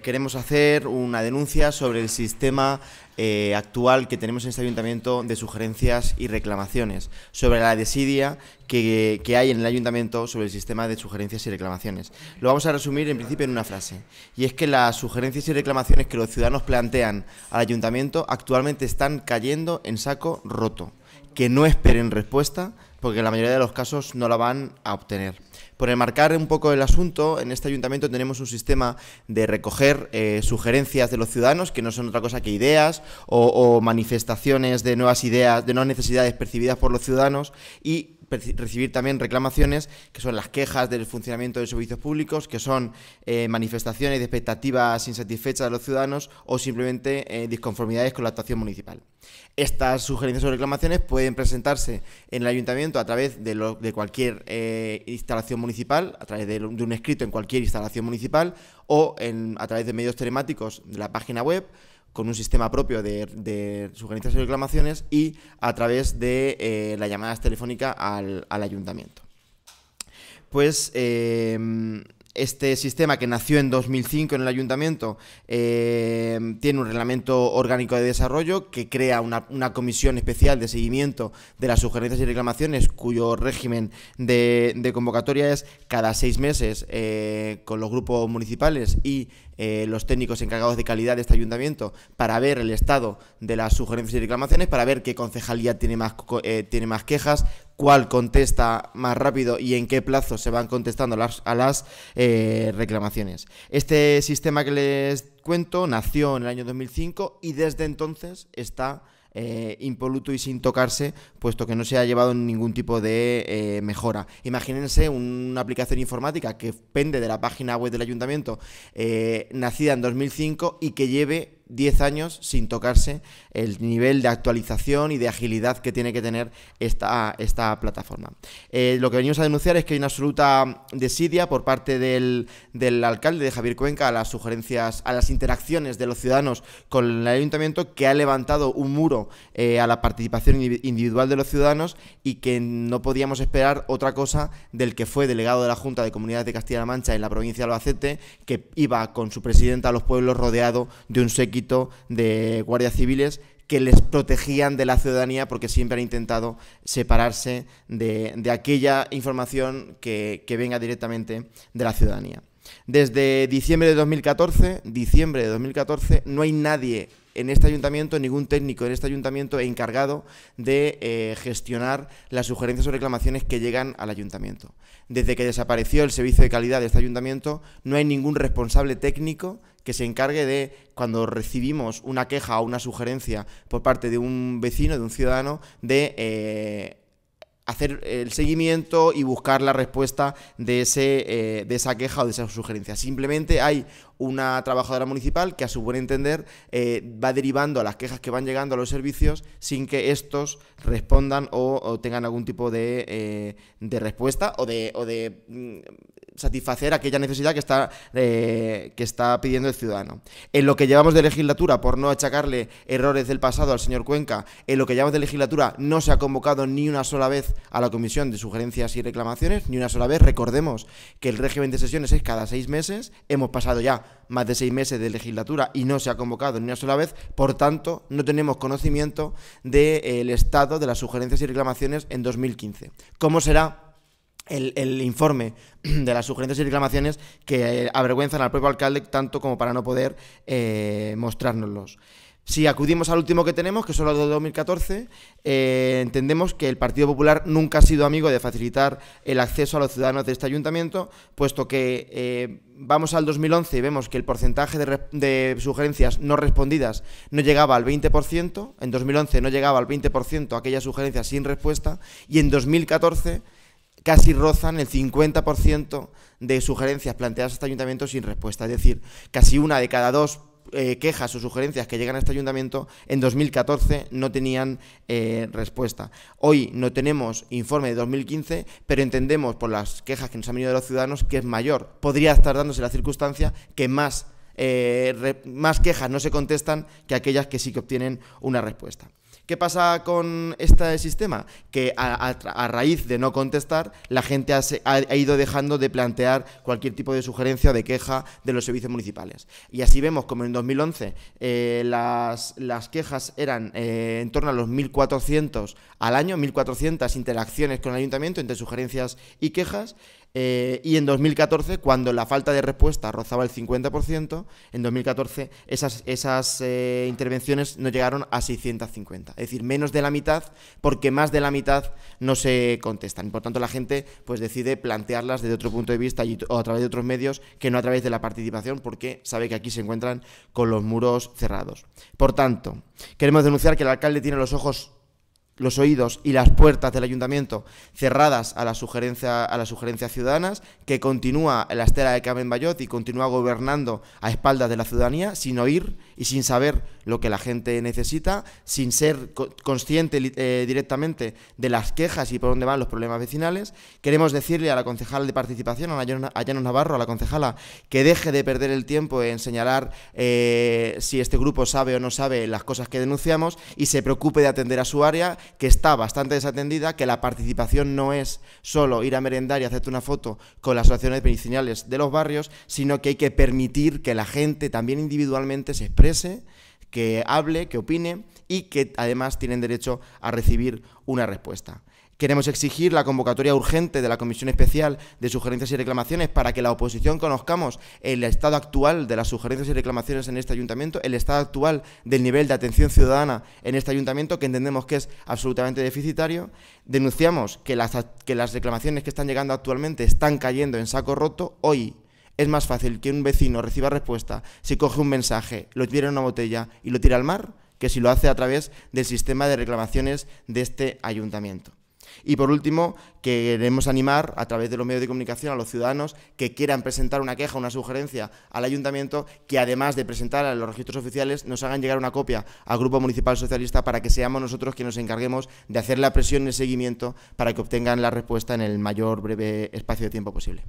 queremos hacer una denuncia sobre el sistema eh, actual que tenemos en este ayuntamiento de sugerencias y reclamaciones, sobre la desidia que, hay en el ayuntamiento sobre el sistema de sugerencias y reclamaciones. Lo vamos a resumir en principio en una frase, y es que las sugerencias y reclamaciones que los ciudadanos plantean al ayuntamiento actualmente están cayendo en saco roto, que no esperen respuesta porque la mayoría de los casos no la van a obtener. Por enmarcar un poco el asunto, en este ayuntamiento tenemos un sistema de recoger eh, sugerencias de los ciudadanos, que no son otra cosa que ideas o, manifestaciones de nuevas ideas, de nuevas necesidades percibidas por los ciudadanos, y recibir también reclamaciones, que son las quejas del funcionamiento de servicios públicos, que son eh, manifestaciones de expectativas insatisfechas de los ciudadanos o simplemente eh, disconformidades con la actuación municipal. Estas sugerencias o reclamaciones pueden presentarse en el ayuntamiento a través de, cualquier eh, instalación municipal, a través de, un escrito en cualquier instalación municipal o a través de medios telemáticos de la página web con un sistema propio de, sugerencias y reclamaciones y a través de eh, las llamadas telefónicas al, ayuntamiento. Pues eh, este sistema que nació en 2005 en el ayuntamiento eh, tiene un reglamento orgánico de desarrollo que crea una, comisión especial de seguimiento de las sugerencias y reclamaciones cuyo régimen de, convocatoria es cada seis meses eh, con los grupos municipales y eh, los técnicos encargados de calidad de este ayuntamiento para ver el estado de las sugerencias y reclamaciones, para ver qué concejalía tiene más, eh, tiene más quejas, cuál contesta más rápido y en qué plazo se van contestando a las reclamaciones. Este sistema que les cuento nació en el año 2005 y desde entonces está eh, impoluto y sin tocarse, puesto que no se ha llevado ningún tipo de eh, mejora. Imagínense una aplicación informática que pende de la página web del ayuntamiento, eh, nacida en 2005 y que lleve 10 años sin tocarse el nivel de actualización y de agilidad que tiene que tener esta, esta plataforma. Eh, lo que venimos a denunciar es que hay una absoluta desidia por parte del, del, alcalde de Javier Cuenca a las sugerencias, a las interacciones de los ciudadanos con el ayuntamiento que ha levantado un muro eh, a la participación individual de los ciudadanos y que no podíamos esperar otra cosa del que fue delegado de la Junta de Comunidades de Castilla-La Mancha en la provincia de Albacete, que iba con su presidenta a los pueblos rodeado de un séquito de guardias civiles que les protegían de la ciudadanía porque siempre han intentado separarse de, aquella información que, que venga directamente de la ciudadanía. Desde diciembre de 2014, diciembre de 2014, no hay nadie en este ayuntamiento, ningún técnico en este ayuntamiento encargado de eh, gestionar las sugerencias o reclamaciones que llegan al ayuntamiento. Desde que desapareció el servicio de calidad de este ayuntamiento, no hay ningún responsable técnico que se encargue de, cuando recibimos una queja o una sugerencia por parte de un vecino, de un ciudadano, de... Eh, hacer el seguimiento y buscar la respuesta de, ese, eh, de esa queja o de esa sugerencia. Simplemente hay una trabajadora municipal que a su buen entender eh, va derivando a las quejas que van llegando a los servicios sin que estos respondan o, tengan algún tipo de, eh, de respuesta o de, o de mm, satisfacer aquella necesidad que está, eh, que está pidiendo el ciudadano. En lo que llevamos de legislatura, por no achacarle errores del pasado al señor Cuenca, en lo que llevamos de legislatura no se ha convocado ni una sola vez a la Comisión de Sugerencias y Reclamaciones, ni una sola vez. Recordemos que el régimen de sesiones es cada seis meses, hemos pasado ya más de seis meses de legislatura y no se ha convocado ni una sola vez, por tanto, no tenemos conocimiento del estado de las sugerencias y reclamaciones en 2015. ¿Cómo será? El, informe de las sugerencias y reclamaciones que avergüenzan al propio alcalde tanto como para no poder eh, mostrárnoslos. Si acudimos al último que tenemos, que son los de 2014, eh, entendemos que el Partido Popular nunca ha sido amigo de facilitar el acceso a los ciudadanos de este ayuntamiento, puesto que eh, vamos al 2011 y vemos que el porcentaje de, sugerencias no respondidas no llegaba al 20%, en 2011 no llegaba al 20% aquellas sugerencias sin respuesta, y en 2014 casi rozan el 50% de sugerencias planteadas a este ayuntamiento sin respuesta, es decir, casi una de cada dos eh, quejas o sugerencias que llegan a este ayuntamiento en 2014 no tenían eh, respuesta. Hoy no tenemos informe de 2015, pero entendemos por las quejas que nos han venido de los ciudadanos que es mayor. Podría estar dándose la circunstancia que más, eh, más quejas no se contestan que aquellas que sí que obtienen una respuesta. ¿Qué pasa con este sistema? Que a, raíz de no contestar, la gente ha, ido dejando de plantear cualquier tipo de sugerencia o de queja de los servicios municipales. Y así vemos como en 2011 eh, las, quejas eran eh, en torno a los 1.400 al año, 1.400 interacciones con el ayuntamiento entre sugerencias y quejas. Eh, y en 2014, cuando la falta de respuesta rozaba el 50%, en 2014 esas, esas eh, intervenciones no llegaron a 650. Es decir, menos de la mitad, porque más de la mitad no se contestan. Por tanto, la gente pues, decide plantearlas desde otro punto de vista y, o a través de otros medios que no a través de la participación, porque sabe que aquí se encuentran con los muros cerrados. Por tanto, queremos denunciar que el alcalde tiene los ojos los oídos y las puertas del ayuntamiento cerradas a la sugerencia, a las sugerencias ciudadanas, que continúa la estela de Carmen Bayot y continúa gobernando a espaldas de la ciudadanía sin oír y sin saber lo que la gente necesita, sin ser consciente eh, directamente de las quejas y por dónde van los problemas vecinales. Queremos decirle a la concejala de participación, a Llanos Navarro, a la concejala, que deje de perder el tiempo en señalar eh, si este grupo sabe o no sabe las cosas que denunciamos y se preocupe de atender a su área, que está bastante desatendida, que la participación no es solo ir a merendar y hacerte una foto con las asociaciones vecinales de los barrios, sino que hay que permitir que la gente también individualmente se exprese que hable, que opine y que además tienen derecho a recibir una respuesta. Queremos exigir la convocatoria urgente de la Comisión Especial de Sugerencias y Reclamaciones para que la oposición conozcamos el estado actual de las sugerencias y reclamaciones en este ayuntamiento, el estado actual del nivel de atención ciudadana en este ayuntamiento, que entendemos que es absolutamente deficitario. Denunciamos que las, que las reclamaciones que están llegando actualmente están cayendo en saco roto. Hoy es más fácil que un vecino reciba respuesta si coge un mensaje, lo tira en una botella y lo tira al mar, que si lo hace a través del sistema de reclamaciones de este ayuntamiento. Y por último, queremos animar a través de los medios de comunicación a los ciudadanos que quieran presentar una queja, una sugerencia al ayuntamiento, que además de presentar a los registros oficiales, nos hagan llegar una copia al Grupo Municipal Socialista para que seamos nosotros quienes nos encarguemos de hacer la presión y el seguimiento para que obtengan la respuesta en el mayor breve espacio de tiempo posible.